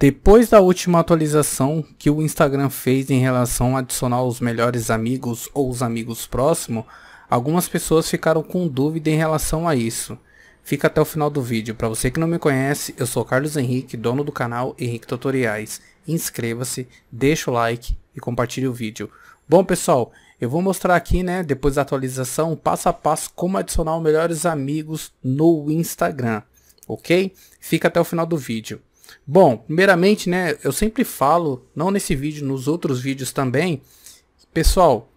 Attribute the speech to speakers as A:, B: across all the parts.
A: Depois da última atualização que o Instagram fez em relação a adicionar os melhores amigos ou os amigos próximos, algumas pessoas ficaram com dúvida em relação a isso. Fica até o final do vídeo. Para você que não me conhece, eu sou Carlos Henrique, dono do canal Henrique Tutoriais. Inscreva-se, deixa o like e compartilhe o vídeo. Bom pessoal, eu vou mostrar aqui, né, depois da atualização, passo a passo como adicionar os melhores amigos no Instagram, ok? Fica até o final do vídeo. Bom, primeiramente, né, eu sempre falo, não nesse vídeo, nos outros vídeos também, pessoal,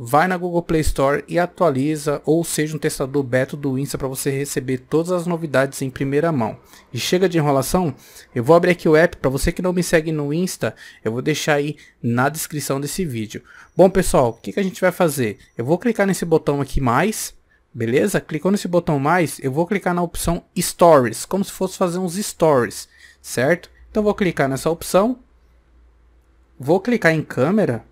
A: vai na Google Play Store e atualiza ou seja um testador beta do Insta para você receber todas as novidades em primeira mão. E chega de enrolação, eu vou abrir aqui o app para você que não me segue no Insta, eu vou deixar aí na descrição desse vídeo. Bom pessoal, o que, que a gente vai fazer? Eu vou clicar nesse botão aqui mais Beleza? Clicou nesse botão mais, eu vou clicar na opção Stories, como se fosse fazer uns Stories, certo? Então vou clicar nessa opção, vou clicar em câmera.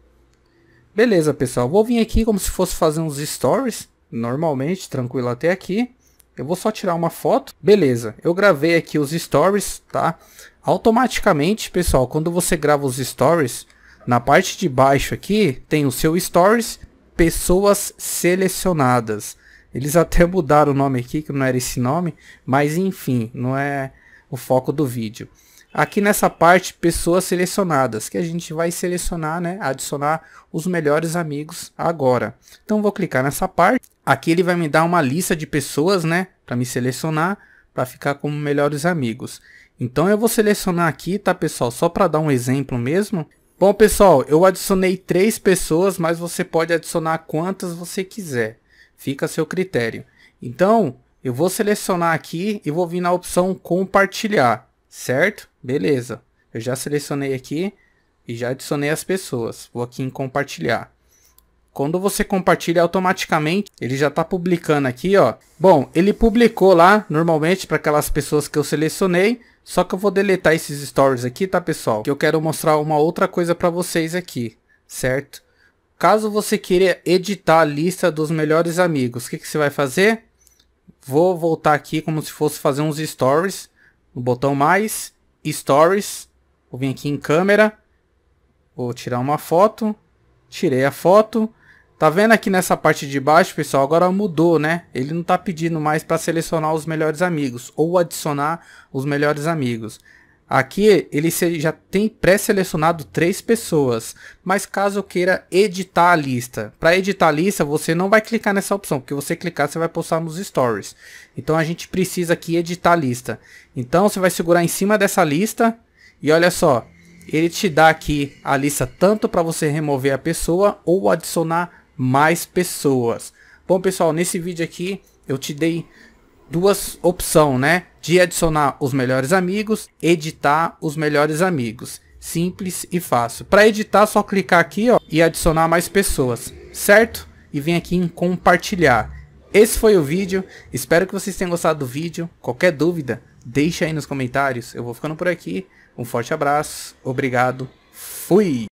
A: Beleza, pessoal, vou vir aqui como se fosse fazer uns Stories, normalmente, tranquilo até aqui. Eu vou só tirar uma foto. Beleza, eu gravei aqui os stories, tá? Automaticamente, pessoal, quando você grava os stories, na parte de baixo aqui, tem o seu stories, pessoas selecionadas. Eles até mudaram o nome aqui, que não era esse nome, mas enfim, não é o foco do vídeo. Aqui nessa parte, pessoas selecionadas, que a gente vai selecionar, né, adicionar os melhores amigos agora. Então vou clicar nessa parte. Aqui ele vai me dar uma lista de pessoas, né, para me selecionar, para ficar como melhores amigos. Então eu vou selecionar aqui, tá pessoal, só para dar um exemplo mesmo. Bom pessoal, eu adicionei três pessoas, mas você pode adicionar quantas você quiser. Fica a seu critério. Então, eu vou selecionar aqui e vou vir na opção compartilhar, certo? Beleza. Eu já selecionei aqui e já adicionei as pessoas. Vou aqui em compartilhar. Quando você compartilha automaticamente, ele já está publicando aqui, ó. Bom, ele publicou lá, normalmente, para aquelas pessoas que eu selecionei. Só que eu vou deletar esses stories aqui, tá, pessoal? Que eu quero mostrar uma outra coisa para vocês aqui, certo? Caso você queira editar a lista dos melhores amigos, o que, que você vai fazer? Vou voltar aqui como se fosse fazer uns stories. No botão mais, stories. Vou vir aqui em câmera. Vou tirar uma foto. Tirei a foto. Tá vendo aqui nessa parte de baixo, pessoal? Agora mudou, né? Ele não tá pedindo mais para selecionar os melhores amigos ou adicionar os melhores amigos. Aqui ele já tem pré-selecionado três pessoas, mas caso eu queira editar a lista, para editar a lista você não vai clicar nessa opção, porque você clicar você vai postar nos stories. Então a gente precisa aqui editar a lista. Então você vai segurar em cima dessa lista e olha só, ele te dá aqui a lista tanto para você remover a pessoa ou adicionar mais pessoas. Bom pessoal, nesse vídeo aqui eu te dei duas opções, né? de adicionar os melhores amigos, editar os melhores amigos. Simples e fácil. Para editar, só clicar aqui ó, e adicionar mais pessoas, certo? E vem aqui em compartilhar. Esse foi o vídeo, espero que vocês tenham gostado do vídeo. Qualquer dúvida, deixa aí nos comentários. Eu vou ficando por aqui, um forte abraço, obrigado, fui!